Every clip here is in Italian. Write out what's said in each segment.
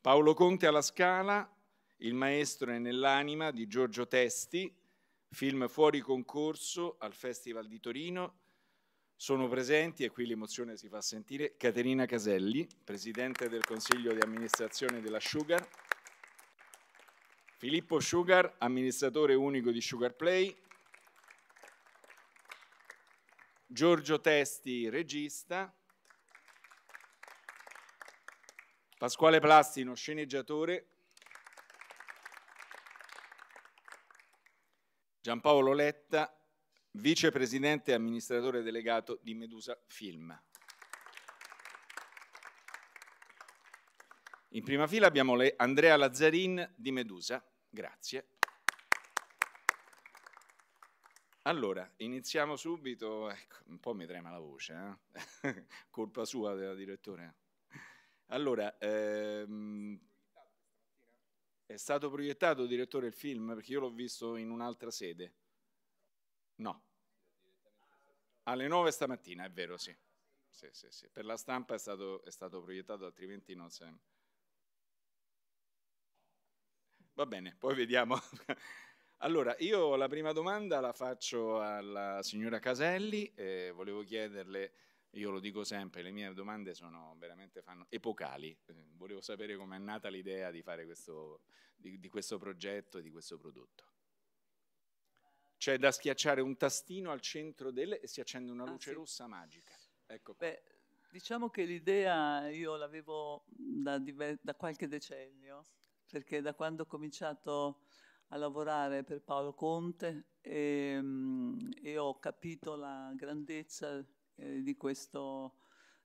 Paolo Conte alla Scala, Il maestro è nell'anima di Giorgio Testi, film fuori concorso al Festival di Torino. Sono presenti, e qui l'emozione si fa sentire, Caterina Caselli, Presidente del Consiglio di amministrazione della Sugar, Filippo Sugar, amministratore unico di Sugar Play, Giorgio Testi, regista, Pasquale Plastino, sceneggiatore. Giampaolo Letta, vicepresidente e amministratore delegato di Medusa Film. In prima fila abbiamo Andrea Lazzarin di Medusa. Grazie. Allora, iniziamo subito. Ecco, un po' mi trema la voce, eh? colpa sua della direttore. Allora, ehm, è stato proiettato, direttore, il film? Perché io l'ho visto in un'altra sede. No. Alle 9 stamattina, è vero, sì. sì, sì, sì. Per la stampa è stato, è stato proiettato, altrimenti non se... Va bene, poi vediamo. Allora, io la prima domanda la faccio alla signora Caselli, eh, volevo chiederle io lo dico sempre, le mie domande sono veramente fanno, epocali. Eh, volevo sapere com'è nata l'idea di fare questo, di, di questo progetto, di questo prodotto. C'è da schiacciare un tastino al centro del e si accende una ah, luce sì. rossa magica. Ecco Beh, diciamo che l'idea io l'avevo da, da qualche decennio, perché da quando ho cominciato a lavorare per Paolo Conte e, ehm, e ho capito la grandezza eh, di, questo,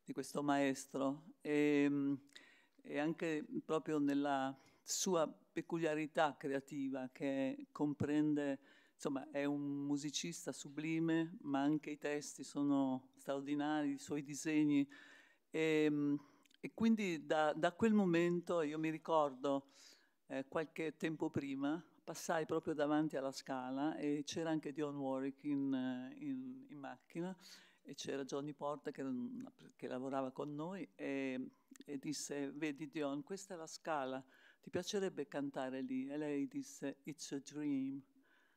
di, questo, maestro e, ehm, e, anche proprio nella sua peculiarità creativa che comprende, insomma è un musicista sublime, ma anche i testi sono straordinari, i suoi disegni. E, ehm, e quindi da, da, quel momento, io mi ricordo eh, qualche tempo prima, passai proprio davanti alla scala e c'era anche Dion Warwick in, eh, in, in macchina e c'era Johnny Porta che, che lavorava con noi e, e, disse, vedi Dion, questa è la scala, ti piacerebbe cantare lì? E lei disse, It's a Dream.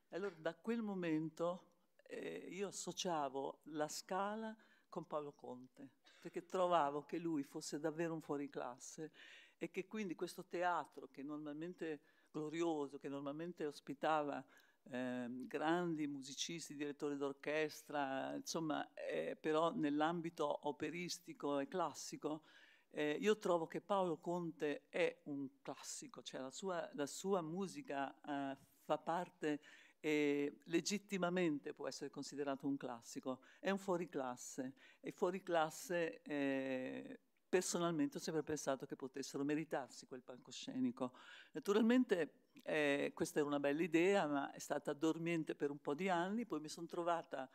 E allora da quel momento eh, io associavo la scala con Paolo Conte, perché trovavo che lui fosse davvero un fuoriclasse e che quindi questo teatro che normalmente glorioso, che normalmente ospitava Ehm, grandi musicisti, direttori d'orchestra, insomma, eh, però nell'ambito operistico e classico, eh, io trovo che Paolo Conte è un classico, cioè la sua, la sua musica eh, fa parte e legittimamente può essere considerato un classico, è un fuoriclasse e fuoriclasse eh, personalmente ho sempre pensato che potessero meritarsi quel palcoscenico. Naturalmente eh, questa era una bella idea, ma è stata dormiente per un po' di anni, poi mi sono trovata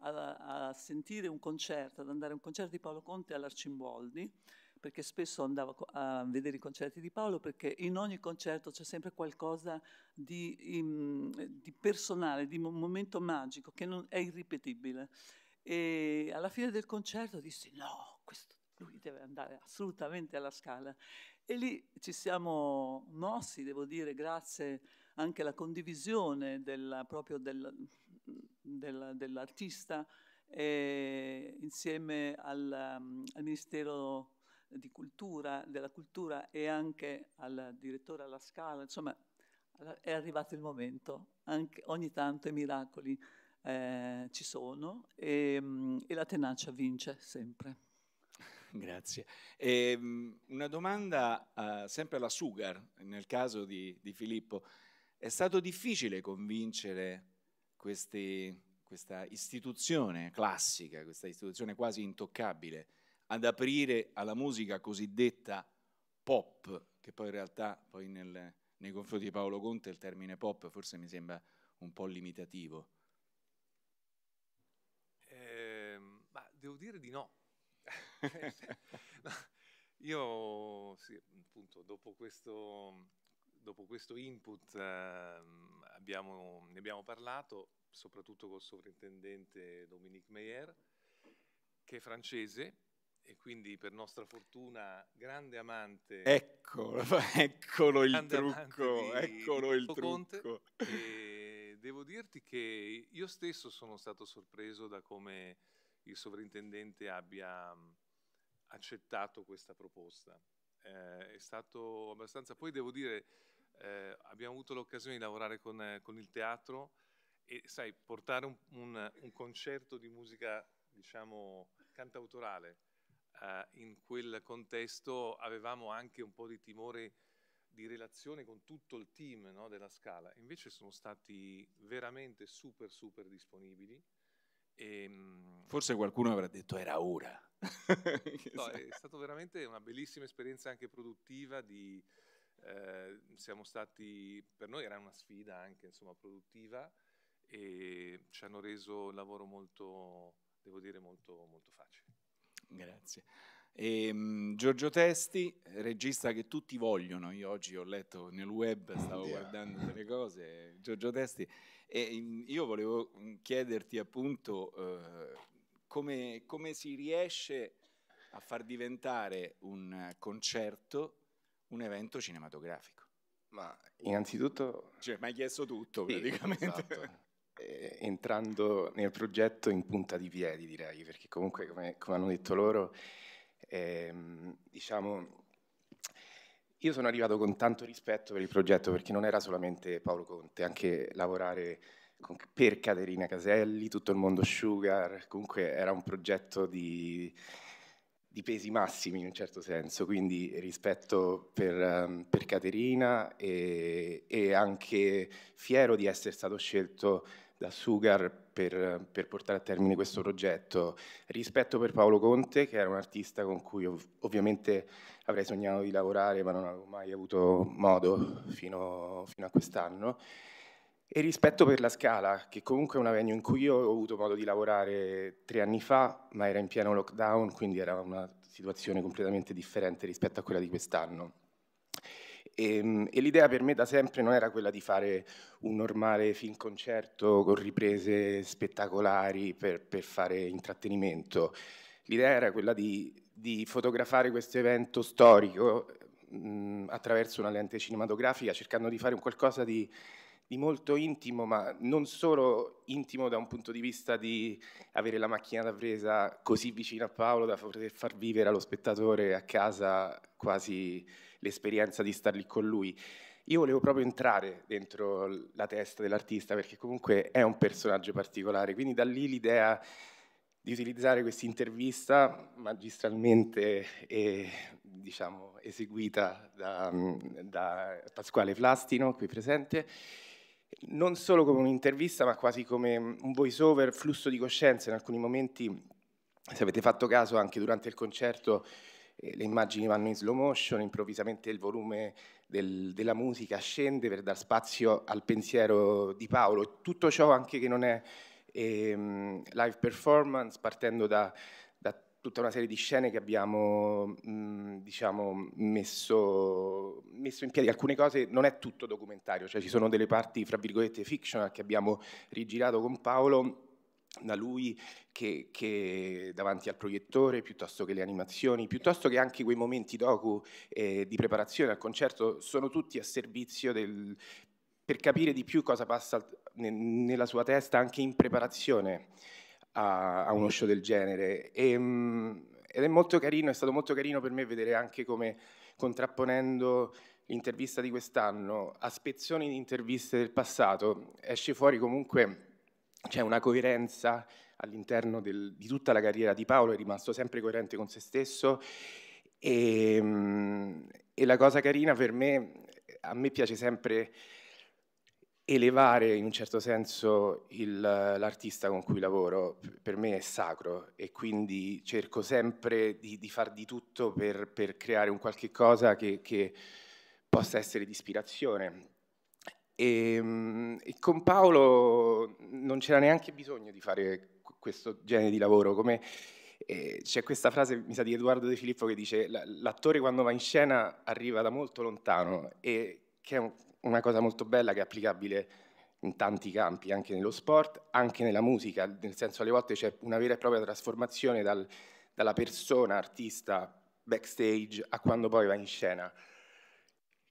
a, a, sentire un concerto, ad andare a un concerto di Paolo Conte all'Arcimboldi, perché spesso andavo a vedere i concerti di Paolo, perché in ogni concerto c'è sempre qualcosa di, in, di personale, di un momento magico che non, è irripetibile. E alla fine del concerto dissi: No, questo lui deve andare assolutamente alla Scala. E lì ci siamo mossi, devo dire, grazie anche alla condivisione della, proprio del, della, dell'artista eh, insieme al, al Ministero cultura, della Cultura e anche al direttore alla Scala. Insomma, è arrivato il momento. Anche, ogni tanto i miracoli eh, ci sono e, e la tenacia vince sempre. Grazie. E, ehm, una domanda uh, sempre alla Sugar, nel caso di, di Filippo. È stato difficile convincere questi, questa istituzione classica, questa istituzione quasi intoccabile, ad aprire alla musica cosiddetta pop, che poi in realtà poi nel, nei confronti di Paolo Conte il termine pop forse mi sembra un po' limitativo. Eh, devo dire di no, no, io, sì, appunto, dopo questo, dopo questo input eh, abbiamo, ne abbiamo parlato, soprattutto col sovrintendente Dominique Meyer, che è francese, e quindi per nostra fortuna grande amante eccolo, eccolo il trucco eccolo il Conte, trucco devo dirti che io stesso sono stato sorpreso da come il sovrintendente abbia accettato questa proposta. Eh, è stato abbastanza... Poi devo dire, eh, abbiamo avuto l'occasione di lavorare con, eh, con, il teatro e, sai, portare un, un, un concerto di musica, diciamo, cantautorale eh, in quel contesto avevamo anche un po' di timore di relazione con tutto il team no, della Scala. Invece sono stati veramente super, super disponibili e, ehm, Forse qualcuno avrà detto era ora. no, è stata veramente una bellissima esperienza anche produttiva di, eh, siamo stati, per noi era una sfida anche insomma, produttiva e ci hanno reso il lavoro molto, devo dire, molto, molto facile. Grazie. E, um, Giorgio Testi, regista che tutti vogliono, io oggi ho letto nel web, stavo Oddio. guardando delle cose, Giorgio Testi e mm, io volevo mm, chiederti appunto eh, come, come si riesce a far diventare un concerto un evento cinematografico. Ma innanzitutto... Cioè, mi hai chiesto tutto sì, praticamente. Esatto. entrando nel progetto in punta di piedi direi, perché comunque come, come hanno detto loro, ehm, diciamo io sono arrivato con tanto rispetto per il progetto perché non era solamente Paolo Conte, anche lavorare con, per Caterina Caselli, tutto il mondo Sugar, comunque era un progetto di, di pesi massimi in un certo senso, quindi rispetto per, um, per Caterina e, e, anche fiero di essere stato scelto da Sugar per, per, portare a termine questo progetto, rispetto per Paolo Conte che era un artista con cui ov ovviamente avrei sognato di lavorare ma non avevo mai avuto modo fino, fino a quest'anno. E rispetto per la Scala, che comunque è una venue in cui io ho avuto modo di lavorare tre anni fa, ma era in pieno lockdown, quindi era una situazione completamente differente rispetto a quella di quest'anno. E, ehm, e l'idea per me da sempre non era quella di fare un normale film concerto con riprese spettacolari per, per fare intrattenimento. L'idea era quella di di fotografare questo evento storico mh, attraverso una lente cinematografica, cercando di fare un qualcosa di, di molto intimo, ma non solo intimo da un punto di vista di avere la macchina da presa così vicino a Paolo da poter far vivere allo spettatore a casa quasi l'esperienza di star lì con lui. Io volevo proprio entrare dentro la testa dell'artista perché comunque è un personaggio particolare, quindi da lì l'idea di utilizzare questa intervista magistralmente eh, diciamo, eseguita da, da Pasquale Flastino, qui presente, non solo come un'intervista, ma quasi come un voice-over, flusso di coscienza in alcuni momenti, se avete fatto caso anche durante il concerto, eh, le immagini vanno in slow motion, improvvisamente il volume del, della musica scende per dar spazio al pensiero di Paolo, tutto ciò anche che non è e um, live performance partendo da, da, tutta una serie di scene che abbiamo mh, mm, diciamo, messo, messo, in piedi. Alcune cose non è tutto documentario, cioè ci sono delle parti, fra virgolette, fictional che abbiamo rigirato con Paolo da lui che, che, davanti al proiettore, piuttosto che le animazioni, piuttosto che anche quei momenti docu eh, di preparazione al concerto, sono tutti a servizio del, per capire di più cosa passa nella sua testa anche in preparazione a, a uno show del genere. E, ehm, ed è molto carino, è stato molto carino per me vedere anche come contrapponendo l'intervista di quest'anno a spezzoni di interviste del passato esce fuori comunque c'è una coerenza all'interno di tutta la carriera di Paolo, è rimasto sempre coerente con se stesso e, ehm, e la cosa carina per me, a me piace sempre elevare in un certo senso l'artista con cui lavoro per me è sacro e quindi cerco sempre di, di far di tutto per, per, creare un qualche cosa che, che possa essere di ispirazione. E, ehm, e con Paolo non c'era neanche bisogno di fare questo genere di lavoro, come eh, c'è questa frase, mi sa, di Edoardo De Filippo che dice l'attore quando va in scena arriva da molto lontano e che è un una cosa molto bella che è applicabile in tanti campi, anche nello sport, anche nella musica, nel senso alle volte c'è una vera e propria trasformazione dal, dalla persona artista backstage a quando poi va in scena,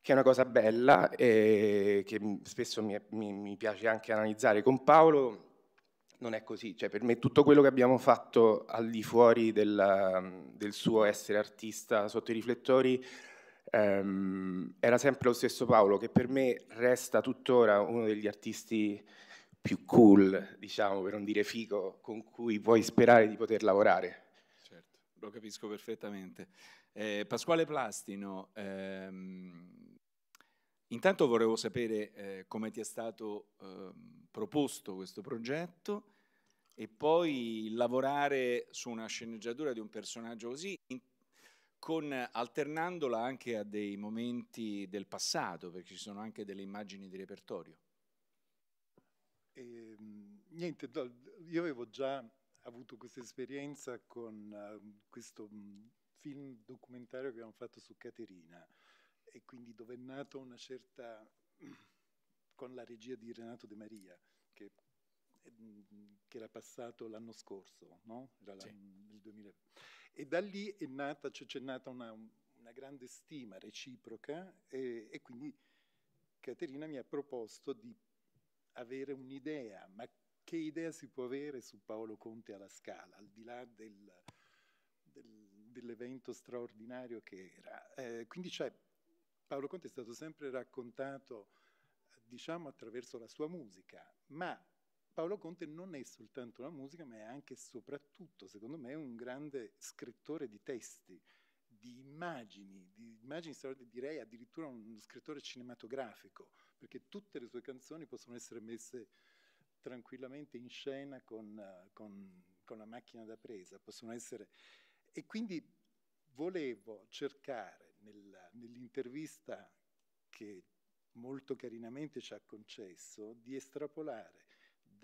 che è una cosa bella e che spesso mi, mi, mi piace anche analizzare. Con Paolo non è così, cioè per me tutto quello che abbiamo fatto al di fuori del, del suo essere artista sotto i riflettori Um, era sempre lo stesso Paolo che per me resta tuttora uno degli artisti più cool, diciamo, per non dire figo, con cui puoi sperare di poter lavorare. Certo, lo capisco perfettamente. Eh, Pasquale Plastino, ehm, intanto volevo sapere eh, come ti è stato eh, proposto questo progetto e poi lavorare su una sceneggiatura di un personaggio così con, alternandola anche a dei momenti del passato, perché ci sono anche delle immagini di repertorio. E, ehm, niente, io avevo già avuto questa esperienza con eh, questo mm, film documentario che abbiamo fatto su Caterina e quindi dove è nata una certa con la regia di Renato De Maria Ehm, che era passato l'anno scorso, no? era sì. il 2000. E da lì è nata, cioè c'è nata una, una, grande stima reciproca e, e, quindi Caterina mi ha proposto di avere un'idea, ma che idea si può avere su Paolo Conte alla Scala, al di là del, del, dell'evento straordinario che era. Eh, quindi cioè, Paolo Conte è stato sempre raccontato diciamo attraverso la sua musica, ma Paolo Conte non è soltanto la musica, ma è anche e soprattutto, secondo me, un grande scrittore di testi, di immagini, di immagini direi addirittura uno scrittore cinematografico, perché tutte le sue canzoni possono essere messe tranquillamente in scena con, con, con la macchina da presa, possono essere... E quindi volevo cercare nella, nell'intervista che molto carinamente ci ha concesso di estrapolare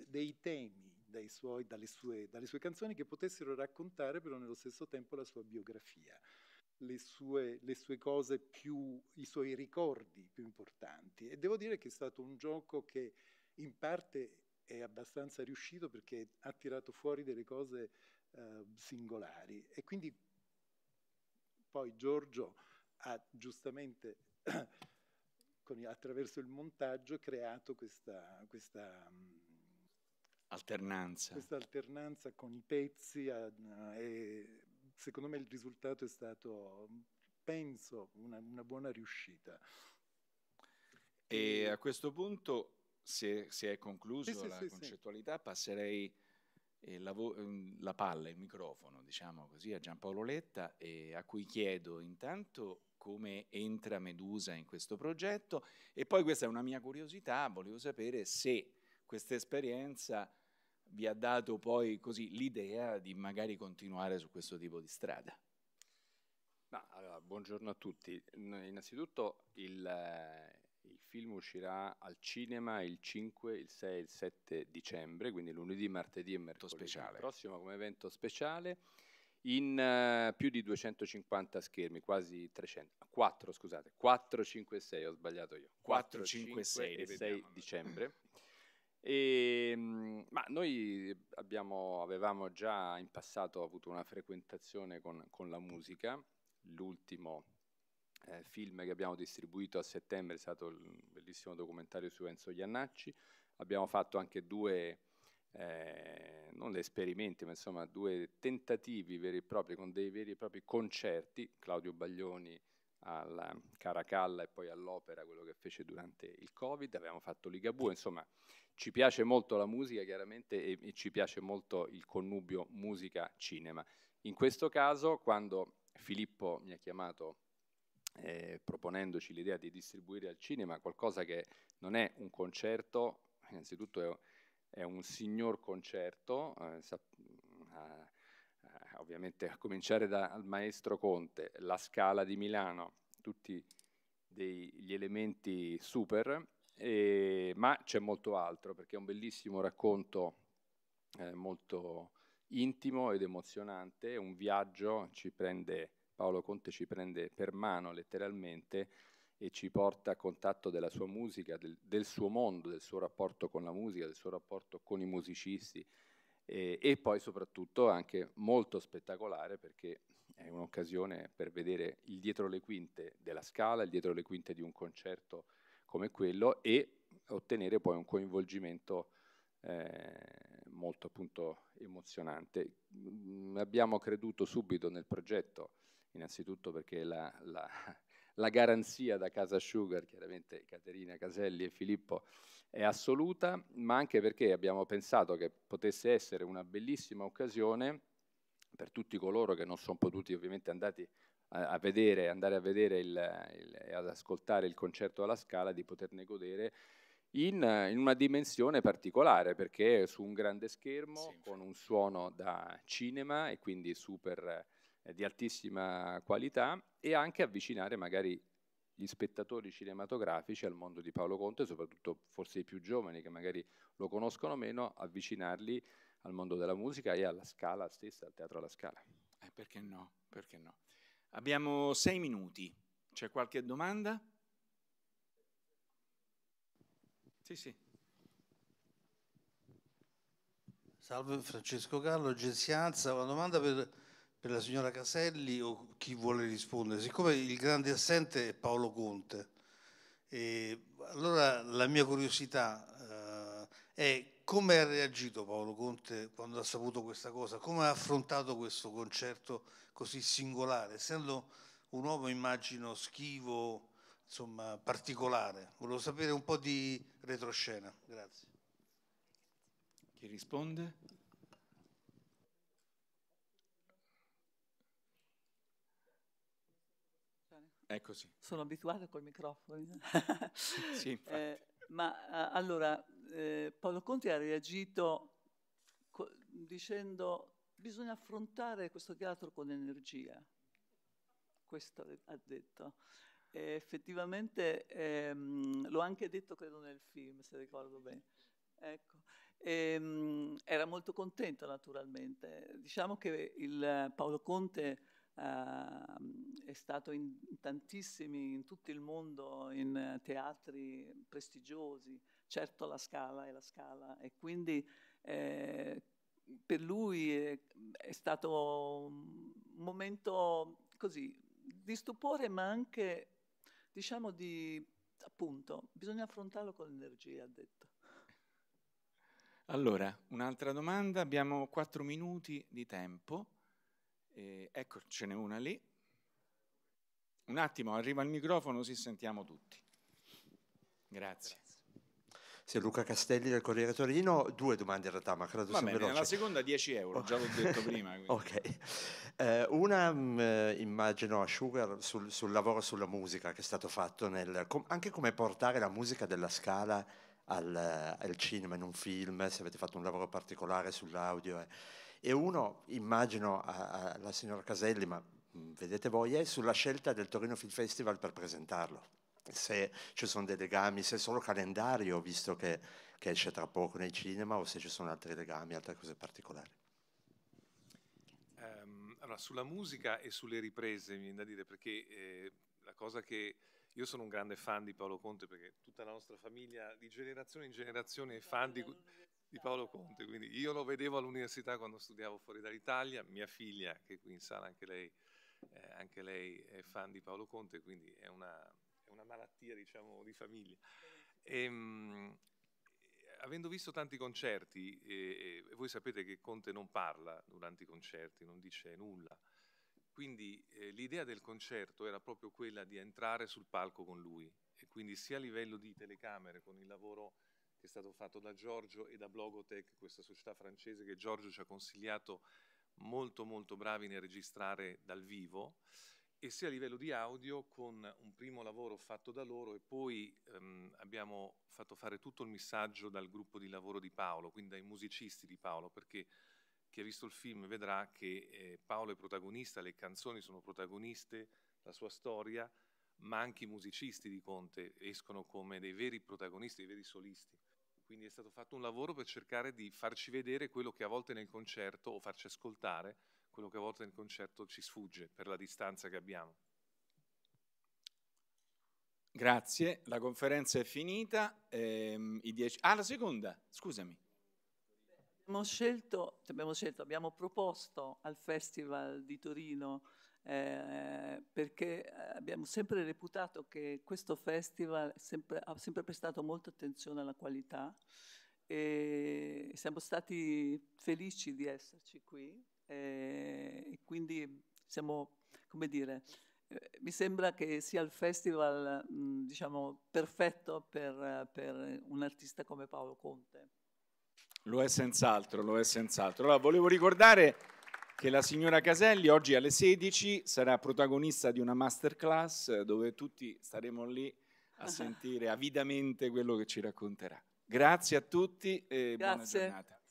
dei temi suoi, dalle, sue, dalle, sue, canzoni che potessero raccontare però nello stesso tempo la sua biografia, le sue, le sue cose più, i suoi ricordi più importanti. E devo dire che è stato un gioco che in parte è abbastanza riuscito perché ha tirato fuori delle cose eh, singolari. E quindi poi Giorgio ha giustamente, con, attraverso il montaggio, creato questa, questa mm, alternanza. Questa alternanza con i pezzi e eh, secondo me il risultato è stato, penso, una, una buona riuscita. E a questo punto, se, se è concluso sì, la sì, concettualità, sì. passerei eh, la, vo- mm, la, palla, il microfono, diciamo così, a Giampaolo Letta, a cui chiedo intanto come entra Medusa in questo progetto e poi questa è una mia curiosità, volevo sapere se questa esperienza vi ha dato poi così l'idea di magari continuare su questo tipo di strada? No, allora, buongiorno a tutti. Innanzitutto il, eh, il, film uscirà al cinema il 5, il 6 e il 7 dicembre, quindi lunedì, martedì e mercoledì speciale. prossimo come evento speciale in uh, più di 250 schermi, quasi 300, 4 scusate, 4, 5 6, ho sbagliato io. 4, 4 5, 5 6 e 6 diciembre. E, ehm, ma noi abbiamo, avevamo già in passato avuto una frequentazione con, con la musica, l'ultimo eh, film che abbiamo distribuito a settembre è stato il bellissimo documentario su Enzo Iannacci, abbiamo fatto anche due, eh, non esperimenti, ma insomma due tentativi veri e propri con dei veri e propri concerti, Claudio Baglioni al Caracalla e poi all'opera, quello che fece durante il Covid, abbiamo fatto Ligabue, insomma ci piace molto la musica chiaramente e, e ci piace molto il connubio musica-cinema. In questo caso, quando Filippo mi ha chiamato eh, proponendoci l'idea di distribuire al cinema qualcosa che non è un concerto, innanzitutto è, è un signor concerto, eh, ovviamente a cominciare dal maestro Conte, la Scala di Milano, tutti degli elementi super, e, ma c'è molto altro perché è un bellissimo racconto eh, molto intimo ed emozionante, un viaggio ci prende, Paolo Conte ci prende per mano letteralmente e ci porta a contatto della sua musica, del, del suo mondo, del suo rapporto con la musica, del suo rapporto con i musicisti, e, eh, e poi soprattutto anche molto spettacolare perché è un'occasione per vedere il dietro le quinte della scala, il dietro le quinte di un concerto come quello e ottenere poi un coinvolgimento eh, molto appunto emozionante. Mm, abbiamo creduto subito nel progetto, innanzitutto perché la, la, la garanzia da Casa Sugar, chiaramente Caterina Caselli e Filippo è assoluta, ma anche perché abbiamo pensato che potesse essere una bellissima occasione per tutti coloro che non sono potuti ovviamente andati a, vedere, andare a vedere e ad ascoltare il concerto alla Scala, di poterne godere in, in, una dimensione particolare perché è su un grande schermo sì, con un suono da cinema e quindi super eh, di altissima qualità e anche avvicinare magari gli spettatori cinematografici al mondo di Paolo Conte, soprattutto forse i più giovani che magari lo conoscono meno, avvicinarli al mondo della musica e alla scala stessa, al teatro alla scala. Eh, perché no? Perché no? Abbiamo sei minuti. C'è qualche domanda? Sì, sì. Salve Francesco Carlo, Agenzia una domanda per per la signora Caselli o chi vuole rispondere. Siccome il grande assente è Paolo Conte, allora la mia curiosità eh, è come ha reagito Paolo Conte quando ha saputo questa cosa, come ha affrontato questo concerto così singolare, essendo un uomo immagino schivo, insomma particolare. Volevo sapere un po' di retroscena. Grazie. Chi risponde? Eccoci. Sono abituata col microfono. sì, eh, ma allora, eh, Paolo Conti ha reagito co- dicendo bisogna affrontare questo teatro con energia. Questo ha detto. E effettivamente ehm, l'ho anche detto, credo, nel film, se ricordo bene. Ecco. E, ehm, era molto contento naturalmente. Diciamo che il Paolo Conte Uh, è stato in tantissimi, in tutto il mondo, in teatri prestigiosi, certo la scala è la scala e quindi eh, per lui è, è, stato un momento così di stupore ma anche diciamo di appunto bisogna affrontarlo con energia ha detto. Allora, un'altra domanda, abbiamo quattro minuti di tempo. E ecco, ce n'è una lì. Un attimo, arriva il microfono si sentiamo tutti. Grazie. Grazie. Sì, Luca Castelli del Corriere Torino, due domande in realtà, ma credo Va sia bene, La seconda 10 euro, già l'ho detto prima. ok. Eh, una mh, mm, immagino a Sugar sul, sul, lavoro sulla musica che è stato fatto, nel, com, anche come portare la musica della scala al, eh, al cinema, in un film, se avete fatto un lavoro particolare sull'audio. Eh. E uno, immagino alla signora Caselli, ma mm, vedete voi, è sulla scelta del Torino Film Festival per presentarlo. Se ci sono dei legami, se è solo calendario, visto che, che esce tra poco nei cinema, o se ci sono altri legami, altre cose particolari. Um, allora, sulla musica e sulle riprese, mi viene da dire, perché eh, la cosa che io sono un grande fan di Paolo Conte perché tutta la nostra famiglia di generazione in generazione è fan di, di Paolo Conte, quindi io lo vedevo all'università quando studiavo fuori dall'Italia, mia figlia che è qui in sala anche lei, eh, anche lei è fan di Paolo Conte, quindi è una, è una malattia diciamo di famiglia. E, ehm, mh, avendo visto tanti concerti, e, e voi sapete che Conte non parla durante i concerti, non dice nulla. Quindi eh, l'idea del concerto era proprio quella di entrare sul palco con lui e quindi sia a livello di telecamere con il lavoro che è stato fatto da Giorgio e da Blogotech, questa società francese che Giorgio ci ha consigliato molto molto bravi nel registrare dal vivo e sia a livello di audio con un primo lavoro fatto da loro e poi ehm, abbiamo fatto fare tutto il missaggio dal gruppo di lavoro di Paolo, quindi dai musicisti di Paolo, perché chi ha visto il film vedrà che eh, Paolo è protagonista, le canzoni sono protagoniste, la sua storia, ma anche i musicisti di Conte escono come dei veri protagonisti, dei veri solisti. Quindi è stato fatto un lavoro per cercare di farci vedere quello che a volte nel concerto, o farci ascoltare, quello che a volte nel concerto ci sfugge per la distanza che abbiamo. Grazie, la conferenza è finita. Ehm, dieci... Ah, la seconda, scusami. Abbiamo scelto, abbiamo scelto, abbiamo proposto al Festival di Torino eh, perché eh, abbiamo sempre reputato che questo festival sempre, ha sempre prestato molta attenzione alla qualità e siamo stati felici di esserci qui eh, e quindi siamo, come dire, eh, mi sembra che sia il festival mm, diciamo, perfetto per, per un artista come Paolo Conte. Lo è senz'altro, lo è senz'altro. Allora, volevo ricordare che la signora Caselli oggi alle 16 sarà protagonista di una masterclass eh, dove tutti staremo lì a sentire avidamente quello che ci racconterà. Grazie a tutti e Grazie. buona giornata.